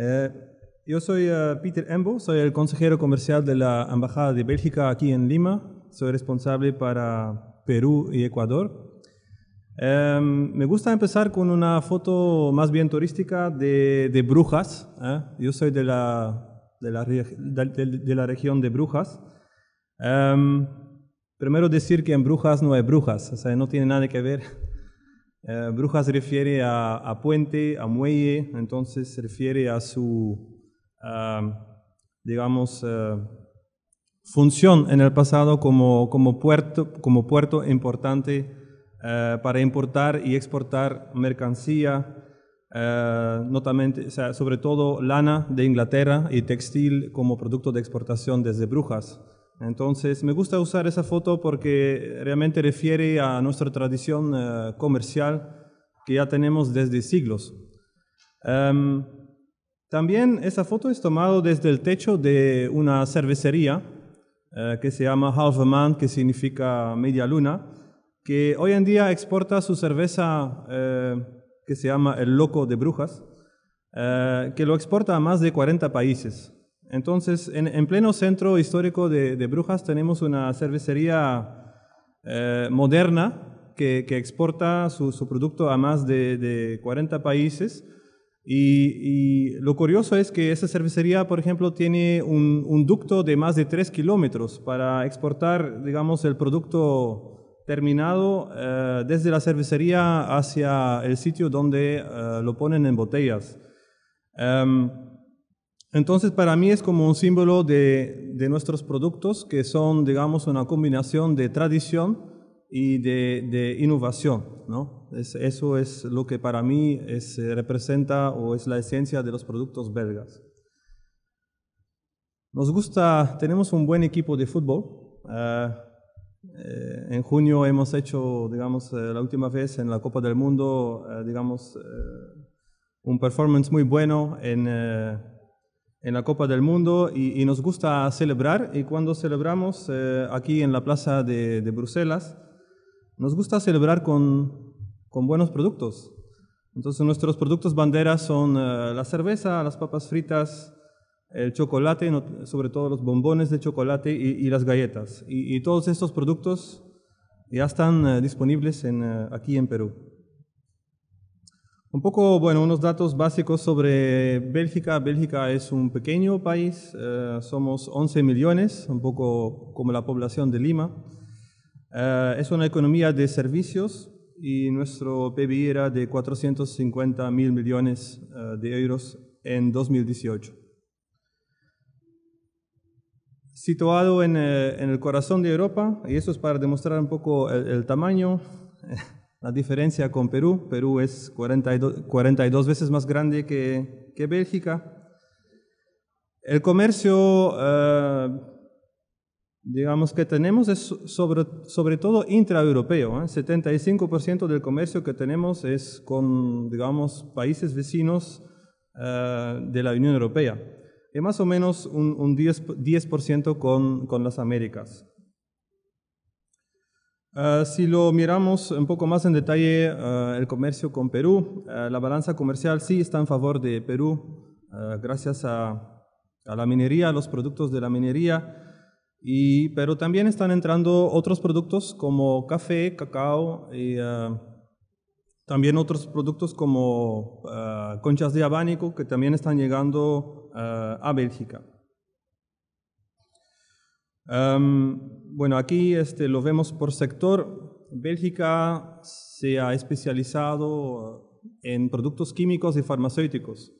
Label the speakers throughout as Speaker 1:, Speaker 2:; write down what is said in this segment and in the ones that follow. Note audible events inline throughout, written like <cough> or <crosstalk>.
Speaker 1: Eh, yo soy eh, Peter Embo, soy el consejero comercial de la Embajada de Bélgica aquí en Lima. Soy responsable para Perú y Ecuador. Em, me gusta empezar con una foto más bien turística de, Brujas. Eh. Yo soy de la, de la, de la región de Brujas. Em, primero decir que en Brujas no hay brujas, o sea, no tiene nada que ver eh, Brujas refiere a, puente, a muelle, entonces se refiere a su, eh, digamos, eh, función en el pasado como, puerto, como puerto importante para importar y exportar mercancía, sobre todo lana de Inglaterra y textil como producto de exportación desde Brujas. Entonces, me gusta usar esa foto porque realmente refiere a nuestra tradición eh, comercial que ya tenemos desde siglos. Em, también esa foto es tomada desde el techo de una cervecería eh, que se llama Half a Man, que significa media luna, que hoy en día exporta su cerveza eh, que se llama El Loco de Brujas, que lo exporta a más de 40 países. Entonces, en, pleno centro histórico de, Brujas tenemos una cervecería eh, moderna que, exporta su, producto a más de, 40 países. Y, lo curioso es que esa cervecería, por ejemplo, tiene un, ducto de más de 3 kilómetros para exportar, digamos, el producto terminado eh, desde la cervecería hacia el sitio donde eh, lo ponen en botellas. Em, entonces, para mí es como un símbolo de, nuestros productos que son, digamos, una combinación de tradición y de, innovación, ¿no? eso es lo que para mí eh, representa o es la esencia de los productos belgas. Nos gusta, tenemos un buen equipo de fútbol. Ah, eh, en junio hemos hecho, digamos, eh, la última vez en la Copa del Mundo, digamos, un performance muy bueno en en la Copa del Mundo y, nos gusta celebrar y cuando celebramos eh, aquí en la Plaza de, Bruselas, nos gusta celebrar con, con, buenos productos. Entonces nuestros productos banderas son eh, la cerveza, las papas fritas, el chocolate, sobre todo los bombones de chocolate y, las galletas. Y, todos estos productos ya están eh, disponibles aquí en Perú. Un poco, bueno, unos datos básicos sobre Bélgica. Bélgica es un pequeño país, eh, somos 11 millones, un poco como la población de Lima. Eh, es una economía de servicios y nuestro PBI era de 450 mil millones eh, de euros en 2018. Situado en, el corazón de Europa, y eso es para demostrar un poco el tamaño. <laughs> La diferencia con Perú, Perú es 42, veces más grande que, que Bélgica. El comercio, eh, digamos que tenemos, es sobre, sobre todo intraeuropeo. ¿eh? 75% del comercio que tenemos es con, digamos, países vecinos eh, de la Unión Europea. Y más o menos un, 10%, 10 con, con las Américas. Ah, si lo miramos un poco más en detalle, ah, el comercio con Perú, ah, la balanza comercial sí está en favor de Perú, gracias a, la minería, a los productos de la minería, y, pero también están entrando otros productos como café, cacao y también otros productos como conchas de abanico que también están llegando a Bélgica bueno, aquí este, lo vemos por sector. Bélgica se ha especializado en productos químicos y farmacéuticos.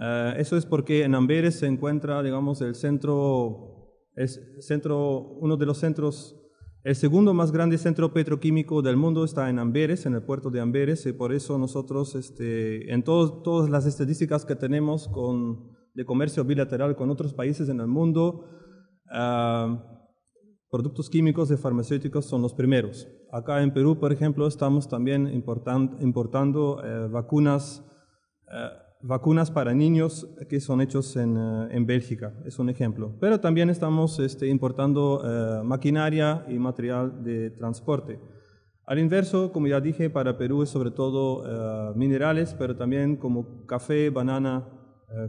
Speaker 1: Eh, eso es porque en Amberes se encuentra, digamos, el centro, centro, uno de los centros, el segundo más grande centro petroquímico del mundo está en Amberes, en el puerto de Amberes, y por eso nosotros, este, en todas las estadísticas que tenemos con, de comercio bilateral con otros países en el mundo, productos químicos y farmacéuticos son los primeros. Acá en Perú, por ejemplo, estamos también importando eh, vacunas, eh, vacunas para niños que son hechos en, eh, en, Bélgica, es un ejemplo. Pero también estamos este, importando maquinaria y material de transporte. Al inverso, como ya dije, para Perú es sobre todo minerales, pero también como café, banana,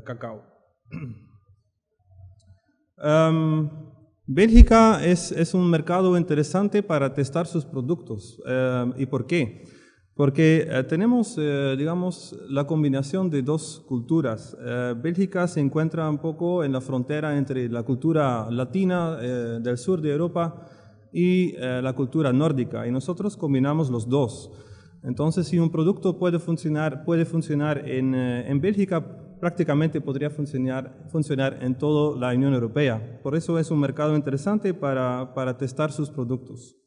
Speaker 1: cacao. <clears throat> Bélgica es, es, un mercado interesante para testar sus productos. ¿Y por qué? Porque eh, tenemos, eh, digamos, la combinación de dos culturas. Eh, Bélgica se encuentra un poco en la frontera entre la cultura latina del sur de Europa y la cultura nórdica, y nosotros combinamos los dos. Entonces, si un producto puede funcionar, puede funcionar en, en Bélgica, prácticamente podría funcionar, funcionar en toda la Unión Europea. Por eso es un mercado interesante para, testar sus productos.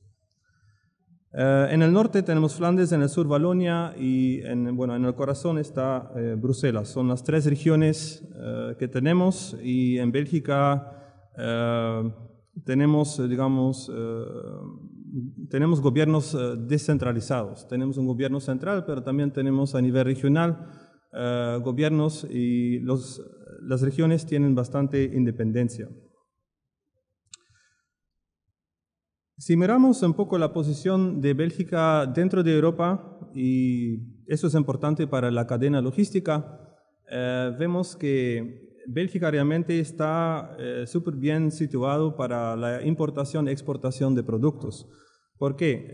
Speaker 1: Eh, en el norte tenemos Flandes, en el sur Valonia y en, el corazón está eh, Bruselas. Son las tres regiones eh, que tenemos y en Bélgica tenemos, digamos, tenemos gobiernos descentralizados. Tenemos un gobierno central, pero también tenemos a nivel regional eh, gobiernos y las regiones tienen bastante independencia. Si miramos un poco la posición de Bélgica dentro de Europa, y eso es importante para la cadena logística, eh, vemos que Bélgica realmente está eh, súper bien situado para la importación y exportación de productos. ¿Por qué?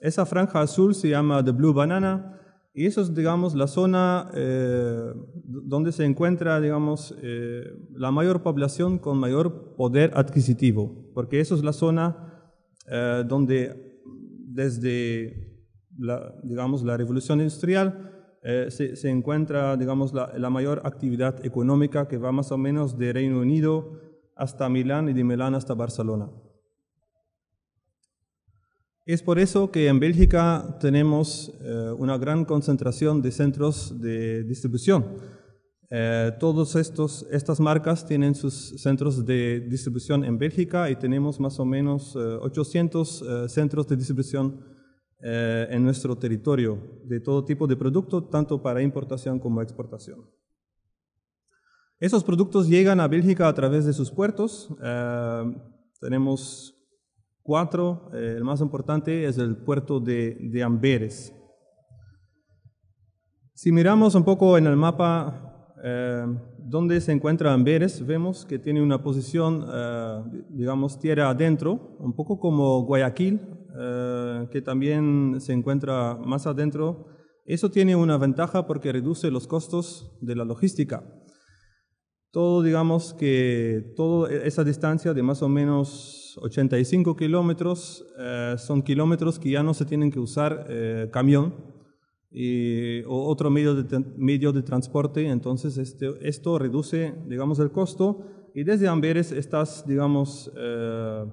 Speaker 1: esa franja azul se llama The Blue Banana y eso es, digamos, la zona eh, donde se encuentra, digamos, eh, la mayor población con mayor poder adquisitivo, porque eso es la zona eh, donde desde, la, digamos, la revolución industrial se, encuentra, digamos, la, mayor actividad económica que va más o menos de Reino Unido hasta Milán y de Milán hasta Barcelona. Es por eso que en Bélgica tenemos eh, una gran concentración de centros de distribución. Eh, todas estas marcas tienen sus centros de distribución en Bélgica y tenemos más o menos 800 eh, eh, centros de distribución en nuestro territorio de todo tipo de producto, tanto para importación como exportación. Esos productos llegan a Bélgica a través de sus puertos. tenemos Cuatro, eh, el más importante es el puerto de, Amberes. Si miramos un poco en el mapa eh, dónde se encuentra Amberes, vemos que tiene una posición, eh, digamos, tierra adentro, un poco como Guayaquil, que también se encuentra más adentro. Eso tiene una ventaja porque reduce los costos de la logística. Todo, digamos, que toda e-, esa distancia de más o menos 85 kilómetros eh, son kilómetros que ya no se tienen que usar eh, camión y, o otro medio de, medio de transporte, entonces este, esto reduce, digamos, el costo y desde Amberes estás, digamos, eh,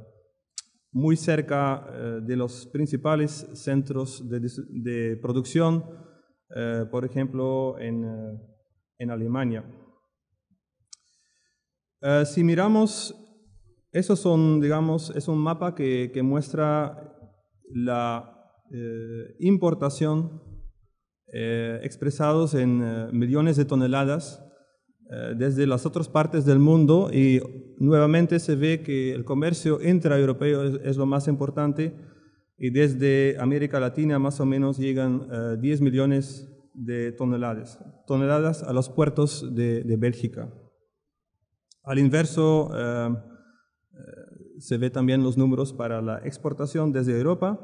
Speaker 1: muy cerca de los principales centros de, producción, por ejemplo, en, en Alemania. si miramos esos son, digamos, es un mapa que, que muestra la eh, importación eh, expresados en eh, millones de toneladas eh, desde las otras partes del mundo y nuevamente se ve que el comercio intraeuropeo es, es lo más importante y desde América Latina más o menos llegan 10 millones de toneladas, toneladas a los puertos de, de Bélgica. Al inverso, se ve también los números para la exportación desde Europa.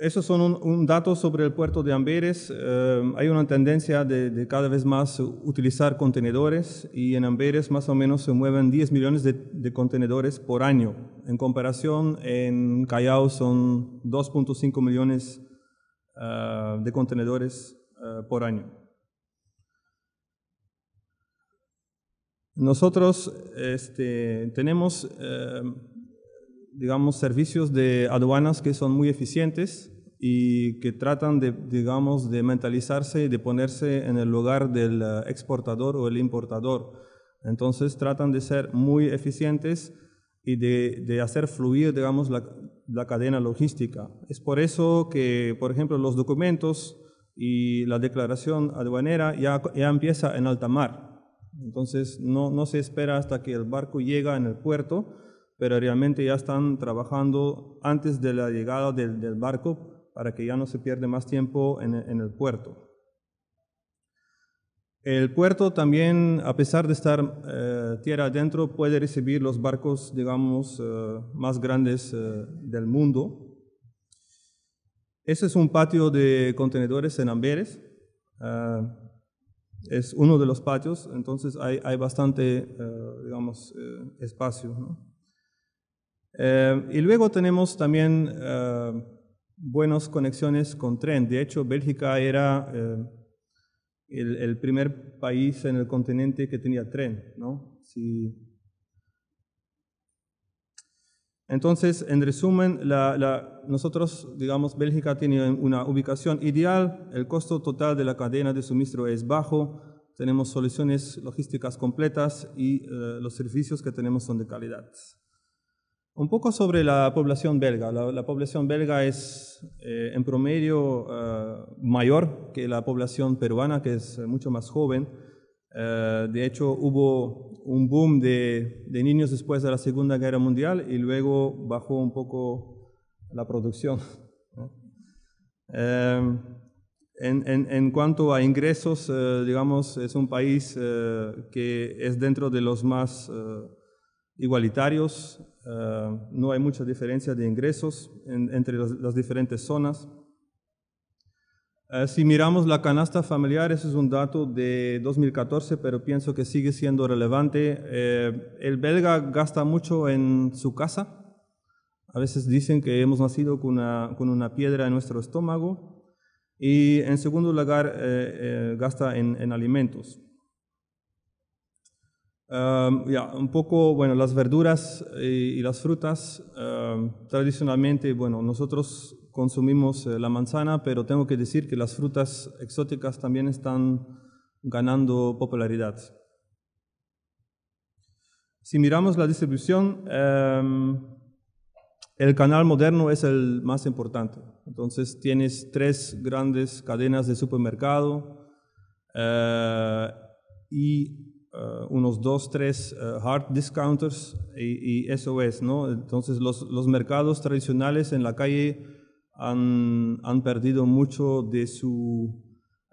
Speaker 1: Esos son un, dato sobre el puerto de Amberes. Eh, hay una tendencia de, cada vez más utilizar contenedores y en Amberes más o menos se mueven 10 millones de, contenedores por año. En comparación, en Callao son 2.5 millones eh, de contenedores eh, por año. Nosotros este, tenemos, eh, digamos, servicios de aduanas que son muy eficientes y que tratan de, mentalizarse y de ponerse en el lugar del eh, exportador o el importador. Entonces tratan de ser muy eficientes y de, hacer fluir, digamos, la, cadena logística. Es por eso que, por ejemplo, los documentos y la declaración aduanera ya, ya empieza en alta mar entonces no, se espera hasta que el barco llega en el puerto, pero realmente ya están trabajando antes de la llegada del, barco para que ya no se pierda más tiempo en, el puerto. El puerto también, a pesar de estar eh, tierra adentro, puede recibir los barcos, digamos, eh, más grandes eh, del mundo. Ese es un patio de contenedores en Amberes. Ah, es uno de los patios, entonces hay, bastante, eh, digamos, eh, espacio. Eh, y luego tenemos también buenas conexiones con tren. De hecho, Bélgica era el, primer país en el continente que tenía tren. ¿no? Entonces, en resumen, nosotros, digamos, Bélgica tiene una ubicación ideal, el costo total de la cadena de suministro es bajo, tenemos soluciones logísticas completas y eh, los servicios que tenemos son de calidad. Un poco sobre la población belga. La, población belga es eh, en promedio eh, mayor que la población peruana, que es mucho más joven. Eh, de hecho, hubo un boom de, niños después de la Segunda Guerra Mundial y luego bajó un poco la producción. <laughs> Eh, en, cuanto a ingresos, eh, digamos, es un país que es dentro de los más igualitarios. no hay mucha diferencia de ingresos entre las diferentes zonas. Eh, si miramos la canasta familiar, ese es un dato de 2014, pero pienso que sigue siendo relevante. Eh, el belga gasta mucho en su casa. A veces dicen que hemos nacido con una, con una piedra en nuestro estómago. Y en segundo lugar, eh, gasta en, en alimentos. Em, un poco, bueno, las verduras y, las frutas. Em, tradicionalmente, bueno, nosotros consumimos eh, la manzana, pero tengo que decir que las frutas exóticas también están ganando popularidad. Si miramos la distribución, em, el canal moderno es el más importante. Entonces tienes tres grandes cadenas de supermercado eh, y eh, unos dos, tres hard discounters y, eso es, ¿no? Entonces los, los mercados tradicionales en la calle han, perdido mucho de su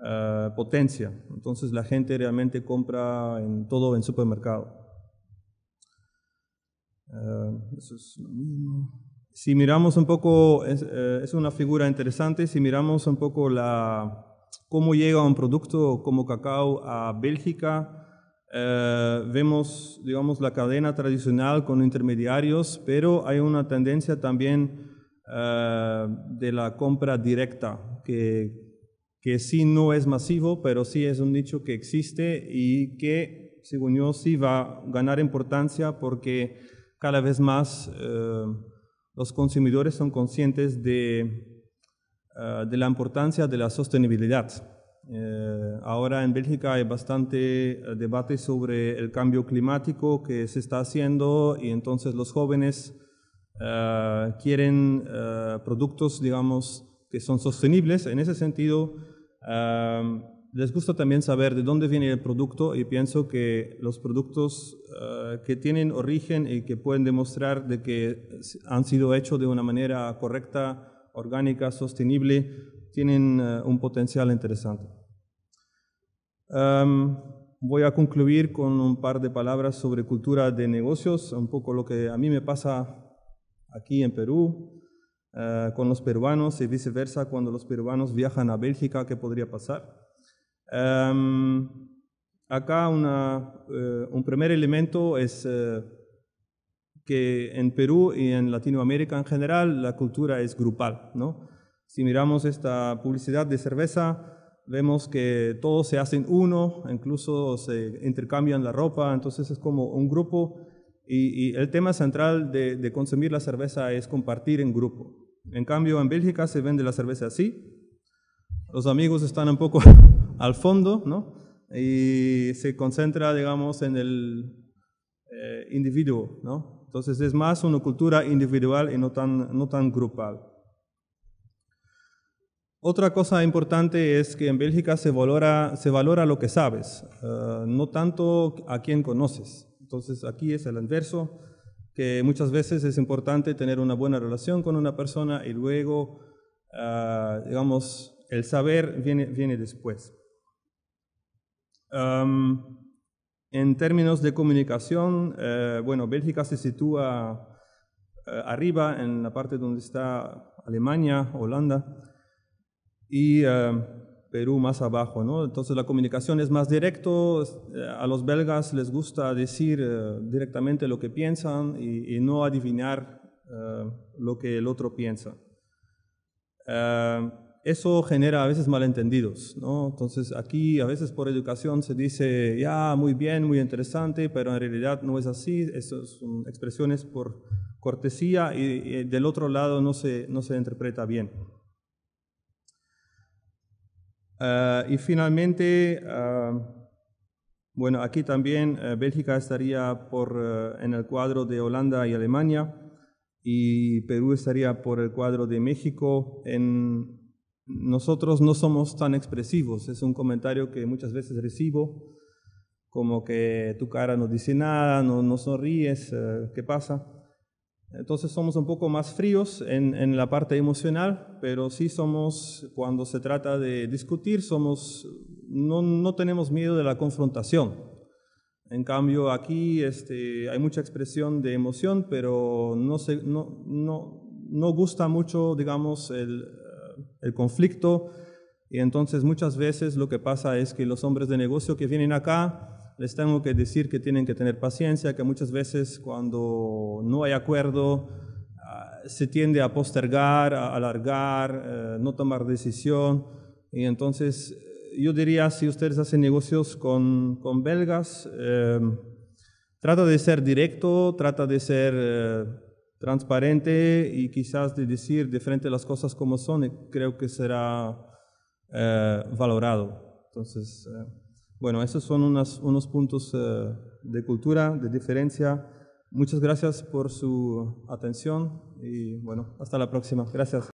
Speaker 1: eh, potencia. Entonces la gente realmente compra en todo en supermercado. Eh, si miramos un poco, eh, es, una figura interesante, si miramos un poco la, cómo llega un producto como cacao a Bélgica, vemos, digamos, la cadena tradicional con intermediarios, pero hay una tendencia también de la compra directa, que, que sí no es masivo, pero sí es un nicho que existe y que, según yo, sí va a ganar importancia porque cada vez más eh, los consumidores son conscientes eh, de, la importancia de la sostenibilidad. Eh, ahora en Bélgica hay bastante debate sobre el cambio climático que se está haciendo y entonces los jóvenes eh, quieren eh, productos, digamos, que son sostenibles. En ese sentido, eh, les gusta también saber de dónde viene el producto y pienso que los productos que tienen origen y que pueden demostrar de que han sido hechos de una manera correcta, orgánica, sostenible, tienen un potencial interesante. Em, voy a concluir con un par de palabras sobre cultura de negocios, un poco lo que a mí me pasa aquí en Perú, eh, con los peruanos y viceversa cuando los peruanos viajan a Bélgica, ¿qué podría pasar? Em, acá eh, un primer elemento es eh, que en Perú y en Latinoamérica en general la cultura es grupal. ¿no? Si miramos esta publicidad de cerveza, vemos que todos se hacen uno, incluso se intercambian la ropa, entonces es como un grupo y, el tema central de, consumir la cerveza es compartir en grupo. En cambio, en Bélgica se vende la cerveza así. Los amigos están un poco <laughs> al fondo, ¿no? Y se concentra, digamos, en el eh, individuo, ¿no? Entonces es más una cultura individual y no tan, no tan grupal. Otra cosa importante es que en Bélgica se valora, se valora lo que sabes, eh, no tanto a quién conoces. Entonces aquí es el anverso que muchas veces es importante tener una buena relación con una persona y luego, ah, digamos, el saber viene, viene después. en términos de comunicación, eh, bueno, Bélgica se sitúa eh, arriba en la parte donde está Alemania, Holanda, y eh, Perú más abajo, ¿no? Entonces la comunicación es más directo, eh, a los belgas les gusta decir eh, directamente lo que piensan y, no adivinar eh, lo que el otro piensa. eso genera a veces malentendidos, ¿no? Entonces aquí a veces por educación se dice, ya, muy bien, muy interesante, pero en realidad no es así, eso son expresiones por cortesía y, del otro lado no se interpreta bien. Ah, y finalmente, ah, bueno, aquí también eh, Bélgica estaría eh, en el cuadro de Holanda y Alemania y Perú estaría por el cuadro de México. En, nosotros no somos tan expresivos, es un comentario que muchas veces recibo, como que tu cara no dice nada, no sonríes, eh, ¿qué pasa? Entonces somos un poco más fríos en, la parte emocional, pero sí somos, cuando se trata de discutir, somos, no, no tenemos miedo de la confrontación. En cambio, aquí este, hay mucha expresión de emoción, pero no, se, no, no, no gusta mucho, digamos, el, eh, el conflicto. Y entonces muchas veces lo que pasa es que los hombres de negocio que vienen acá, les tengo que decir que tienen que tener paciencia, que muchas veces cuando no hay acuerdo ah, se tiende a postergar, a alargar, eh, no tomar decisión. Y entonces eh, yo diría, si ustedes hacen negocios con, belgas, em, trata de ser directo, trata de ser eh, transparente y quizás de decir de frente las cosas como son, y creo que será valorado. Entonces, bueno, esos son unos puntos eh, de cultura, de diferencia. Muchas gracias por su atención y bueno, hasta la próxima. Gracias.